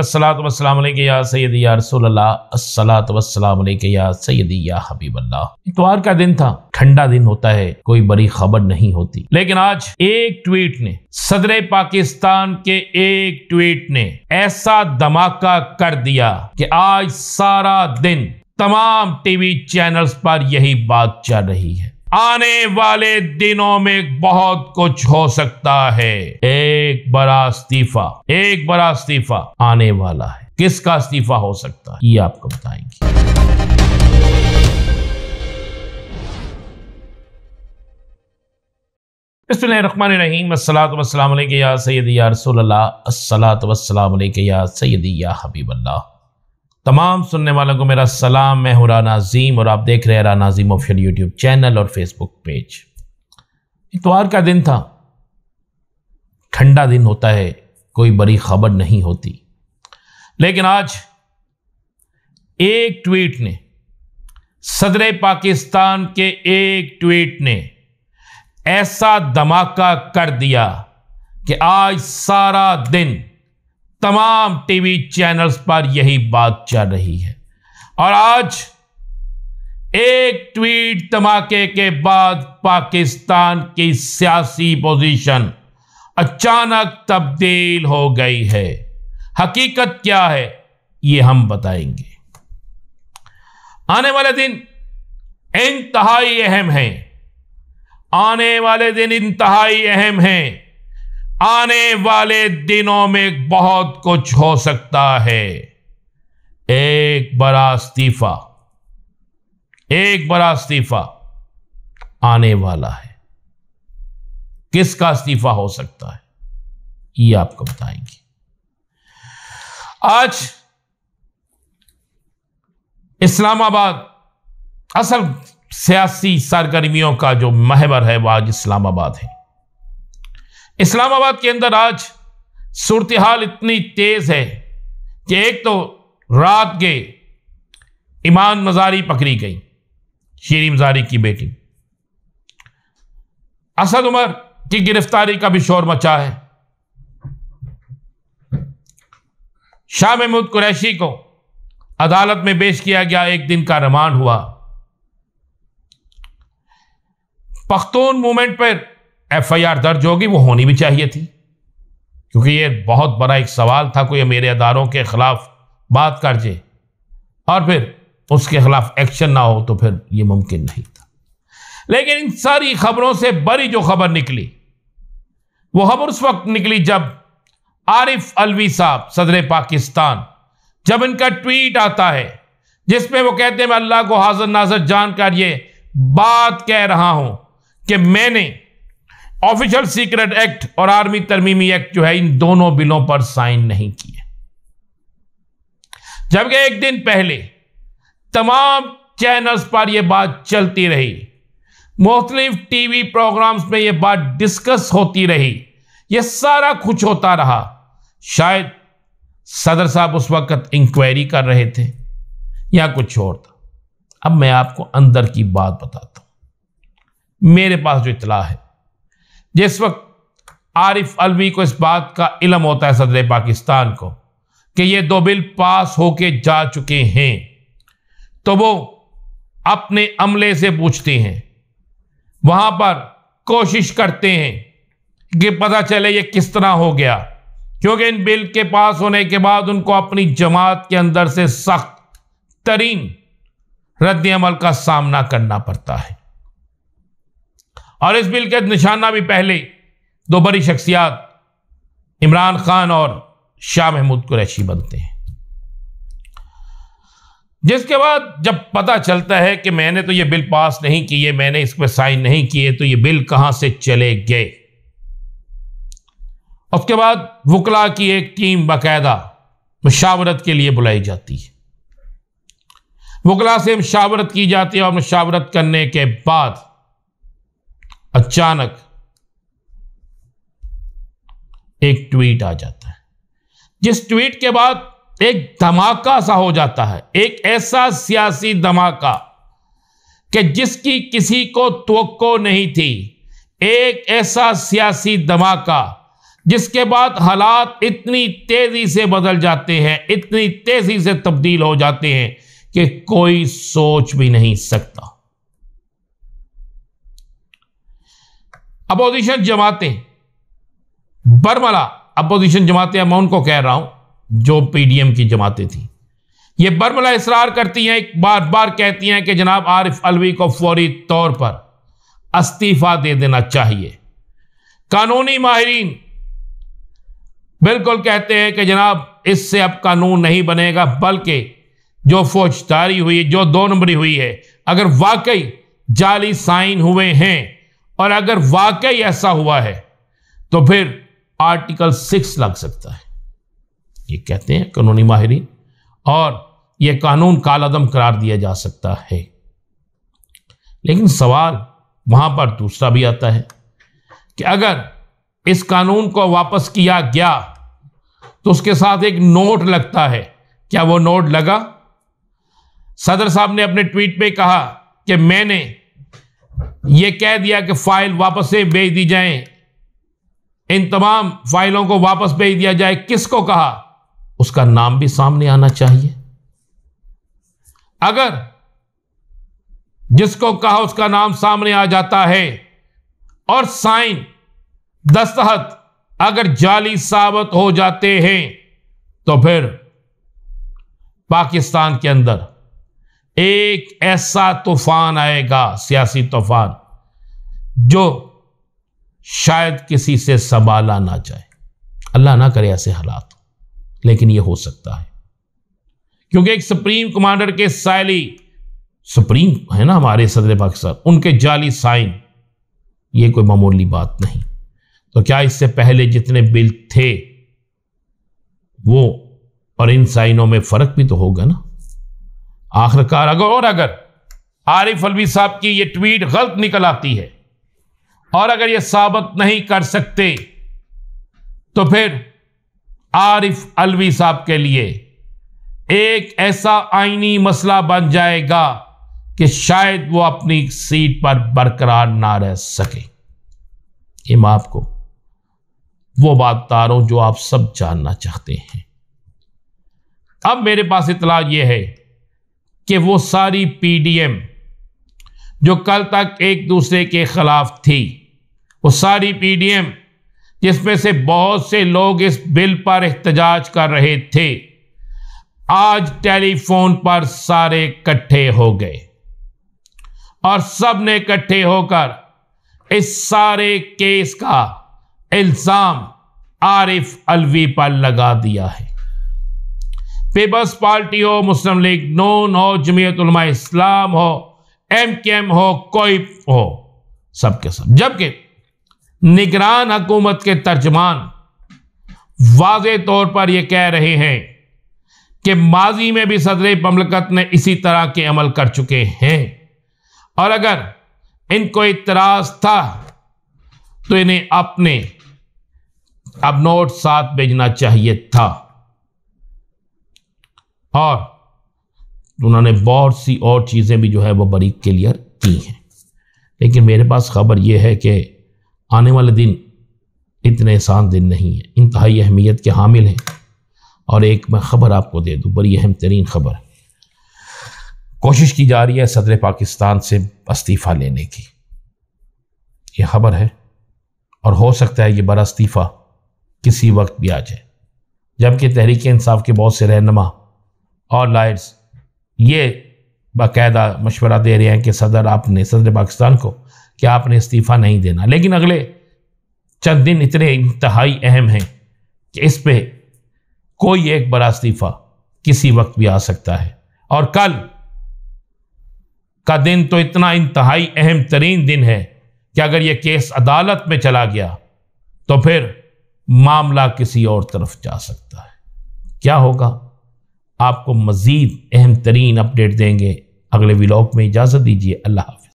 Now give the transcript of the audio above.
असलातम या सैद या रसोल्ला असलातम या सैद या इतवार का दिन था ठंडा दिन होता है कोई बड़ी खबर नहीं होती लेकिन आज एक ट्वीट ने सदर पाकिस्तान के एक ट्वीट ने ऐसा धमाका कर दिया कि आज सारा दिन तमाम टीवी चैनल्स पर यही बात चल रही है आने वाले दिनों में बहुत कुछ हो सकता है एक बड़ा इस्तीफा एक बड़ा इस्तीफा आने वाला है किसका इस्तीफा हो सकता है ये आपको बताएंगे बसमीम या सैद या रसोल्ला असलात वसलाम या सैद या हबीबल्ला तमाम सुनने वालों को मेरा सलाम मैं हूँ राना अजीम और आप देख रहे हैं Rana Azeem official YouTube channel और फेसबुक पेज इतवार का दिन था ठंडा दिन होता है कोई बड़ी खबर नहीं होती लेकिन आज एक ट्वीट ने सदर पाकिस्तान के एक ट्वीट ने ऐसा धमाका कर दिया कि आज सारा दिन तमाम टीवी चैनल्स पर यही बात चल रही है और आज एक ट्वीट धमाके के बाद पाकिस्तान की सियासी पोजीशन अचानक तब्दील हो गई है हकीकत क्या है ये हम बताएंगे आने वाले दिन इंतहाई अहम हैं आने वाले दिन इंतहाई अहम हैं आने वाले दिनों में बहुत कुछ हो सकता है एक बड़ा इस्तीफा एक बड़ा इस्तीफा आने वाला है किसका इस्तीफा हो सकता है ये आपको बताएंगे आज इस्लामाबाद असल सियासी सरगर्मियों का जो महबर है वह आज इस्लामाबाद है इस्लामाबाद के अंदर आज सूरत हाल इतनी तेज़ है कि एक तो रात के ईमान मजारी पकड़ी गई शीरी मजारी की बेटी असद उमर की गिरफ्तारी का भी शोर मचा है शाह महमूद कुरैशी को अदालत में पेश किया गया एक दिन का रिमांड हुआ पख्तून मूवमेंट पर एफआईआर दर्ज होगी वो होनी भी चाहिए थी क्योंकि ये बहुत बड़ा एक सवाल था कोई मेरे अदारों के ख़िलाफ़ बात कर जे और फिर उसके ख़िलाफ़ एक्शन ना हो तो फिर ये मुमकिन नहीं था लेकिन इन सारी खबरों से बड़ी जो खबर निकली वो खबर उस वक्त निकली जब आरिफ अलवी साहब सदर पाकिस्तान जब इनका ट्वीट आता है जिसमें वो कहते हैं मैं अल्लाह को हाजिर नाजर जानकर ये बात कह रहा हूं कि मैंने ऑफिशियल सीक्रेट एक्ट और आर्मी तरमीमी एक्ट जो है इन दोनों बिलों पर साइन नहीं किए जबकि एक दिन पहले तमाम चैनल्स पर यह बात चलती रही मुख्तलिफ टीवी प्रोग्राम्स में यह बात डिस्कस होती रही यह सारा कुछ होता रहा शायद सदर साहब उस वक्त इंक्वायरी कर रहे थे या कुछ और था अब मैं आपको अंदर की बात बताता हूं मेरे पास जो इतला है जिस वक्त आरिफ अलवी को इस बात का इलम होता है सदर पाकिस्तान को कि ये दो बिल पास होके जा चुके हैं तो वो अपने अमले से पूछते हैं वहाँ पर कोशिश करते हैं कि पता चले ये किस तरह हो गया क्योंकि इन बिल के पास होने के बाद उनको अपनी जमात के अंदर से सख्त तरीन रद्द अमल का सामना करना पड़ता है और इस बिल के निशाना भी पहले दो बड़ी शख्सियात इमरान खान और शाह महमूद कुरैशी बनते हैं जिसके बाद जब पता चलता है कि मैंने तो ये बिल पास नहीं किए मैंने इस पर साइन नहीं किए तो ये बिल कहां से चले गए उसके बाद वकला की एक टीम बाकायदा मुशावरत के लिए बुलाई जाती है वकला से मशावरत की जाती है और मशावरत करने के बाद अचानक एक ट्वीट आ जाता है जिस ट्वीट के बाद एक धमाका सा हो जाता है एक ऐसा सियासी धमाका कि जिसकी किसी को तो नहीं थी एक ऐसा सियासी धमाका जिसके बाद हालात इतनी तेजी से बदल जाते हैं इतनी तेजी से तब्दील हो जाते हैं कि कोई सोच भी नहीं सकता अपोजिशन जमातें बरमला अपोजिशन जमातें मैं उनको कह रहा हूं जो पीडीएम की जमातें थी ये बरमला इसरार करती हैं बार बार कहती हैं कि जनाब आरिफ अलवी को फौरी तौर पर इस्तीफा दे देना चाहिए कानूनी माहरीन बिल्कुल कहते हैं कि जनाब इससे अब कानून नहीं बनेगा बल्कि जो फौजदारी हुई जो दो नंबरी हुई है अगर वाकई जाली साइन हुए हैं और अगर वाकई ऐसा हुआ है तो फिर आर्टिकल सिक्स लग सकता है ये कहते हैं कानूनी माहरीन और यह कानून कालादम करार दिया जा सकता है लेकिन सवाल वहां पर दूसरा भी आता है कि अगर इस कानून को वापस किया गया तो उसके साथ एक नोट लगता है क्या वो नोट लगा सदर साहब ने अपने ट्वीट पे कहा कि मैंने ये कह दिया कि फाइल वापस से भेज दी जाए इन तमाम फाइलों को वापस भेज दिया जाए किसको कहा उसका नाम भी सामने आना चाहिए अगर जिसको कहा उसका नाम सामने आ जाता है और साइन दस्तहत अगर जाली साबित हो जाते हैं तो फिर पाकिस्तान के अंदर एक ऐसा तूफान आएगा सियासी तूफान जो शायद किसी से संभाला ना जाए अल्लाह ना करे ऐसे हालात लेकिन ये हो सकता है क्योंकि एक सुप्रीम कमांडर के साइली सुप्रीम है ना हमारे सदर पाकिस्तान उनके जाली साइन ये कोई मामूली बात नहीं तो क्या इससे पहले जितने बिल थे वो और इन साइनों में फ़र्क भी तो होगा ना आखिरकार अगर और अगर आरिफ अलवी साहब की ये ट्वीट गलत निकल आती है और अगर ये साबित नहीं कर सकते तो फिर आरिफ अलवी साहब के लिए एक ऐसा आईनी मसला बन जाएगा कि शायद वो अपनी सीट पर बरकरार ना रह सके मैं आपको वो बात तारों जो आप सब जानना चाहते हैं अब मेरे पास इतला यह है कि वो सारी पीडीएम जो कल तक एक दूसरे के खिलाफ थी वो सारी पीडीएम जिसमें से बहुत से लोग इस बिल पर एहतजाज कर रहे थे आज टेलीफोन पर सारे इकट्ठे हो गए और सब ने इकट्ठे होकर इस सारे केस का इल्ज़ाम आरिफ अलवी पर लगा दिया है पीपल्स पार्टी हो मुस्लिम लीग नून हो जमीयत इस्लाम हो एम के एम हो कोई हो सबके सब, सब। जबकि निगरान हकूमत के तर्जमान वाज तौर पर यह कह रहे हैं कि माजी में भी सदर ममलकत ने इसी तरह के अमल कर चुके हैं और अगर इनको इतराज था तो इन्हें अपने अब नोट साथ भेजना चाहिए था और उन्होंने बहुत सी और चीज़ें भी जो है वो बड़ी क्लियर की हैं लेकिन मेरे पास ख़बर ये है कि आने वाले दिन इतने आसान दिन नहीं है इंतहाई अहमियत के हामिल हैं और एक मैं ख़बर आपको दे दूँ बड़ी अहम तरीन ख़बर कोशिश की जा रही है सदर पाकिस्तान से इस्तीफ़ा लेने की यह खबर है और हो सकता है ये बड़ा इस्तीफ़ा किसी वक्त भी आ जाए जबकि तहरीक इंसाफ के बहुत से रहनमा और लाइट्स ये बाकायदा मशवरा दे रहे हैं कि सदर आपने सदर पाकिस्तान को कि आपने इस्तीफ़ा नहीं देना लेकिन अगले चंद दिन इतने इंतहाई अहम हैं कि इस पर कोई एक बड़ा इस्तीफ़ा किसी वक्त भी आ सकता है और कल का दिन तो इतना इंतहाई अहम तरीन दिन है कि अगर ये केस अदालत में चला गया तो फिर मामला किसी और तरफ जा सकता है क्या होगा आपको मज़ीद अहम तरीन अपडेट देंगे अगले व्लॉग में इजाज़त दीजिए अल्लाह